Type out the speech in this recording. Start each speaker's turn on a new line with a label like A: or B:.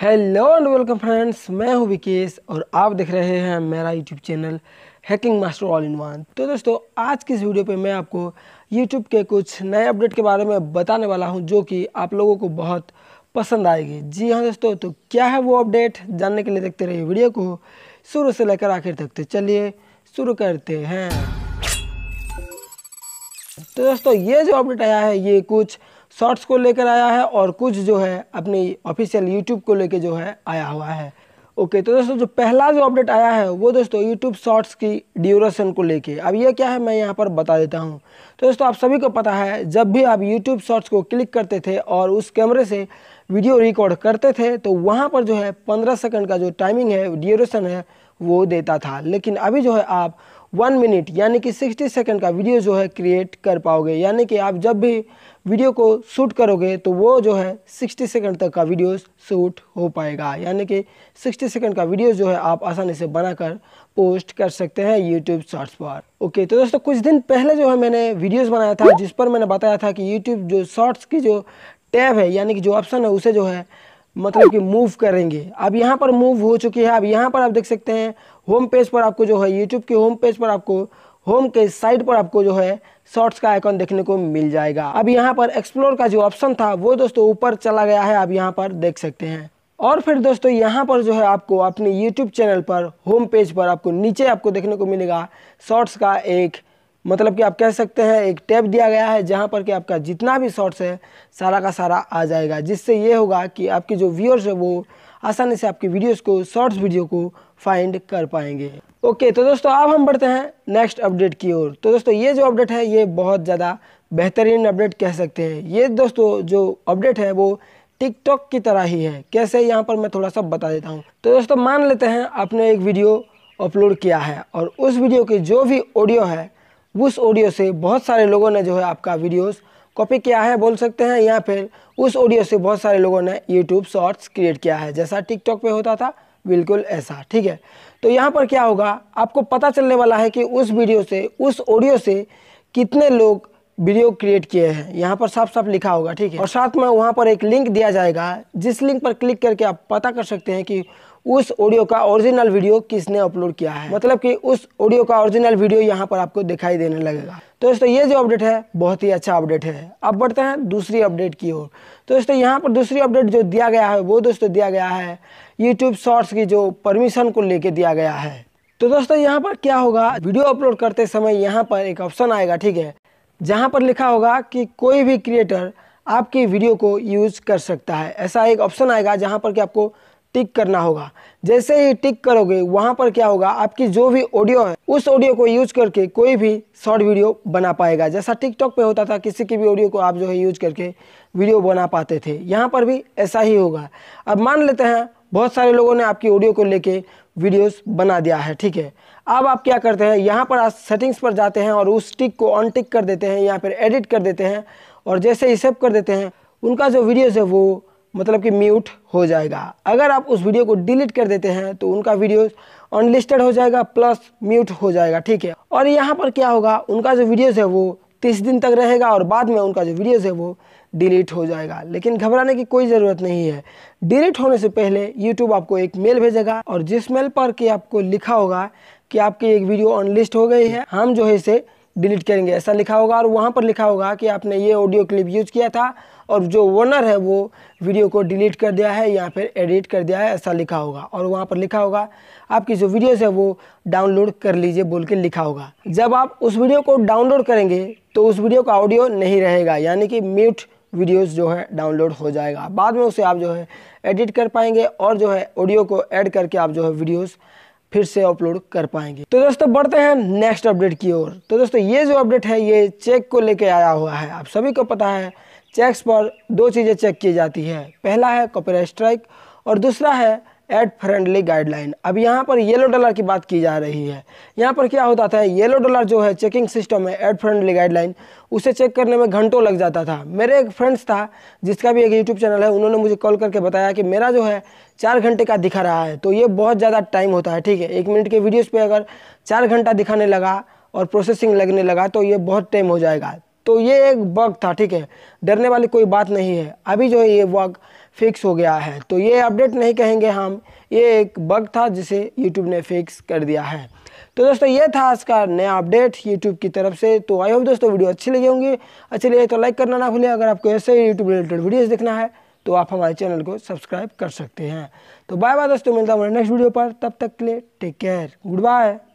A: hello and welcome friends मैं हूं विकेश और आप देख रहे हैं मेरा YouTube channel hacking master all in one तो दोस्तों आज की इस वीडियो पे मैं आपको यूट्यूब के कुछ नए अपडेट के बारे में बताने वाला हूं जो कि आप लोगों को बहुत पसंद आएगी जी हाँ दोस्तों तो क्या है वो अपडेट जानने के लिए देखते रहिए वीडियो को शुरू से लेकर आखिर तक तो चलिए शुरू करते हैं तो दोस्तों ये जो अपडेट आया है ये कुछ शॉर्ट्स को लेकर आया है और कुछ जो है अपने ऑफिशियल यूट्यूब को लेकर जो है आया हुआ है ओके तो दोस्तों जो पहला जो अपडेट आया है वो दोस्तों यूट्यूब शॉर्ट्स की ड्यूरेशन को लेके अब ये क्या है मैं यहाँ पर बता देता हूँ तो दोस्तों आप सभी को पता है जब भी आप यूट्यूब शॉर्ट्स को क्लिक करते थे और उस कैमरे से वीडियो रिकॉर्ड करते थे तो वहाँ पर जो है पंद्रह सेकंड का जो टाइमिंग है ड्यूरेशन है वो देता था लेकिन अभी जो है आप वन मिनट यानी कि सिक्सटी सेकेंड का वीडियो जो है क्रिएट कर पाओगे यानी कि आप जब भी वीडियो को शूट करोगे तो वो जो है सिक्सटी सेकेंड तक का वीडियो शूट हो पाएगा यानी कि सिक्सटी सेकेंड का वीडियो जो है आप आसानी से बनाकर पोस्ट कर सकते हैं यूट्यूब शॉर्ट्स पर ओके तो दोस्तों कुछ दिन पहले जो है मैंने वीडियोज बनाया था जिस पर मैंने बताया था कि यूट्यूब जो शॉर्ट्स की जो टैब है यानी कि जो ऑप्शन है उसे जो है मतलब कि मूव करेंगे अब यहाँ पर मूव हो चुकी है अब यहाँ पर आप देख सकते हैं होम पेज पर आपको जो है यूट्यूब के होम पेज पर आपको होम के साइड पर आपको जो है शॉर्ट्स का आइकॉन देखने को मिल जाएगा अब यहाँ पर एक्सप्लोर का जो ऑप्शन था वो दोस्तों ऊपर चला गया है आप यहाँ पर देख सकते हैं और फिर दोस्तों यहाँ पर जो है आपको अपने यूट्यूब चैनल पर होम पेज पर आपको नीचे आपको देखने को मिलेगा शॉर्ट्स का एक मतलब कि आप कह सकते हैं एक टैब दिया गया है जहाँ पर कि आपका जितना भी शॉर्ट्स है सारा का सारा आ जाएगा जिससे ये होगा कि आपके जो व्यूअर्स है वो आसानी से आपकी वीडियोस को शॉर्ट्स वीडियो को फाइंड कर पाएंगे ओके तो दोस्तों अब हम बढ़ते हैं नेक्स्ट अपडेट की ओर तो दोस्तों ये जो अपडेट है ये बहुत ज़्यादा बेहतरीन अपडेट कह सकते हैं ये दोस्तों जो अपडेट है वो टिकटॉक की तरह ही है कैसे यहाँ पर मैं थोड़ा सा बता देता हूँ तो दोस्तों मान लेते हैं आपने एक वीडियो अपलोड किया है और उस वीडियो की जो भी ऑडियो है उस ऑडियो से बहुत सारे लोगों ने जो है आपका वीडियोस कॉपी किया है बोल सकते हैं या फिर उस ऑडियो से बहुत सारे लोगों ने यूट्यूब शॉर्ट्स क्रिएट किया है जैसा टिकटॉक पे होता था बिल्कुल ऐसा ठीक है तो यहाँ पर क्या होगा आपको पता चलने वाला है कि उस वीडियो से उस ऑडियो से कितने लोग वीडियो क्रिएट किए हैं यहाँ पर साफ साफ लिखा होगा ठीक है और साथ में वहाँ पर एक लिंक दिया जाएगा जिस लिंक पर क्लिक करके आप पता कर सकते हैं कि उस ऑडियो का ओरिजिनल वीडियो किसने अपलोड किया है मतलब कि उस ऑडियो का ओरिजिनल वीडियो यहाँ पर आपको दिखाई देने लगेगा तो दोस्तों ये जो अपडेट है बहुत ही अच्छा अपडेट है अब बढ़ते हैं दूसरी अपडेट की ओर तो दोस्तों यहाँ पर दूसरी अपडेट जो दिया गया है वो दोस्तों दिया गया है यूट्यूब शॉर्ट्स की जो परमिशन को लेके दिया गया है तो दोस्तों यहाँ पर क्या होगा वीडियो अपलोड करते समय यहाँ पर एक ऑप्शन आएगा ठीक है जहाँ पर लिखा होगा कि कोई भी क्रिएटर आपकी वीडियो को यूज कर सकता है ऐसा एक ऑप्शन आएगा जहाँ पर कि आपको टिक करना होगा जैसे ही टिक करोगे वहाँ पर क्या होगा आपकी जो भी ऑडियो है उस ऑडियो को यूज करके कोई भी शॉर्ट वीडियो बना पाएगा जैसा टिकटॉक पे होता था किसी की भी ऑडियो को आप जो है यूज करके वीडियो बना पाते थे यहाँ पर भी ऐसा ही होगा अब मान लेते हैं बहुत सारे लोगों ने आपकी ऑडियो को लेके वीडियोस बना दिया है ठीक है अब आप क्या करते हैं यहाँ पर आप सेटिंग्स पर जाते हैं और उस टिक को ऑन टिक कर देते हैं यहाँ पर एडिट कर देते हैं और जैसे ही सेव कर देते हैं उनका जो वीडियोज़ है वो मतलब कि म्यूट हो जाएगा अगर आप उस वीडियो को डिलीट कर देते हैं तो उनका वीडियो अनलिस्टेड हो जाएगा प्लस म्यूट हो जाएगा ठीक है और यहाँ पर क्या होगा उनका जो वीडियोज़ है वो तीस दिन तक रहेगा और बाद में उनका जो वीडियोज़ है वो डिलीट हो जाएगा लेकिन घबराने की कोई ज़रूरत नहीं है डिलीट होने से पहले यूट्यूब आपको एक मेल भेजेगा और जिस मेल पर कि आपको लिखा होगा कि आपकी एक वीडियो अनलिस्ट हो गई है हम जो है इसे डिलीट करेंगे ऐसा लिखा होगा और वहाँ पर लिखा होगा कि आपने ये ऑडियो क्लिप यूज किया था और जो ओनर है वो वीडियो को डिलीट कर दिया है या फिर एडिट कर दिया है ऐसा लिखा होगा और वहाँ पर लिखा होगा आपकी जो वीडियोज़ है वो डाउनलोड कर लीजिए बोल के लिखा होगा जब आप उस वीडियो को डाउनलोड करेंगे तो उस वीडियो का ऑडियो नहीं रहेगा यानी कि म्यूट वीडियोस जो है डाउनलोड हो जाएगा बाद में उसे आप जो है एडिट कर पाएंगे और जो है ऑडियो को ऐड करके आप जो है वीडियोस फिर से अपलोड कर पाएंगे तो दोस्तों बढ़ते हैं नेक्स्ट अपडेट की ओर तो दोस्तों ये जो अपडेट है ये चेक को लेके आया हुआ है आप सभी को पता है चेक्स पर दो चीज़ें चेक की जाती है पहला है कॉपीराइट स्ट्राइक और दूसरा है एड फ्रेंडली गाइडलाइन अब यहाँ पर येलो डॉलर की बात की जा रही है यहाँ पर क्या होता था येलो डॉलर जो है चेकिंग सिस्टम है एड फ्रेंडली गाइडलाइन उसे चेक करने में घंटों लग जाता था मेरे एक फ्रेंड्स था जिसका भी एक यूट्यूब चैनल है उन्होंने मुझे कॉल करके बताया कि मेरा जो है चार घंटे का दिखा रहा है तो ये बहुत ज़्यादा टाइम होता है ठीक है एक मिनट के वीडियोज़ पर अगर चार घंटा दिखाने लगा और प्रोसेसिंग लगने लगा तो ये बहुत टाइम हो जाएगा तो ये एक बग था ठीक है डरने वाली कोई बात नहीं है अभी जो है ये बग फिक्स हो गया है तो ये अपडेट नहीं कहेंगे हम ये एक बग था जिसे यूट्यूब ने फिक्स कर दिया है तो दोस्तों ये था आज का नया अपडेट यूट्यूब की तरफ से तो आई होप दोस्तों वीडियो अच्छी लगी होंगी अच्छी लगी तो लाइक करना ना भूलें अगर आपको ऐसे ही यूट्यूब रिलेटेड वीडियोज़ देखना है तो आप हमारे चैनल को सब्सक्राइब कर सकते हैं तो बाय बाय दोस्तों मिलता हूँ नेक्स्ट वीडियो पर तब तक के लिए टेक केयर गुड बाय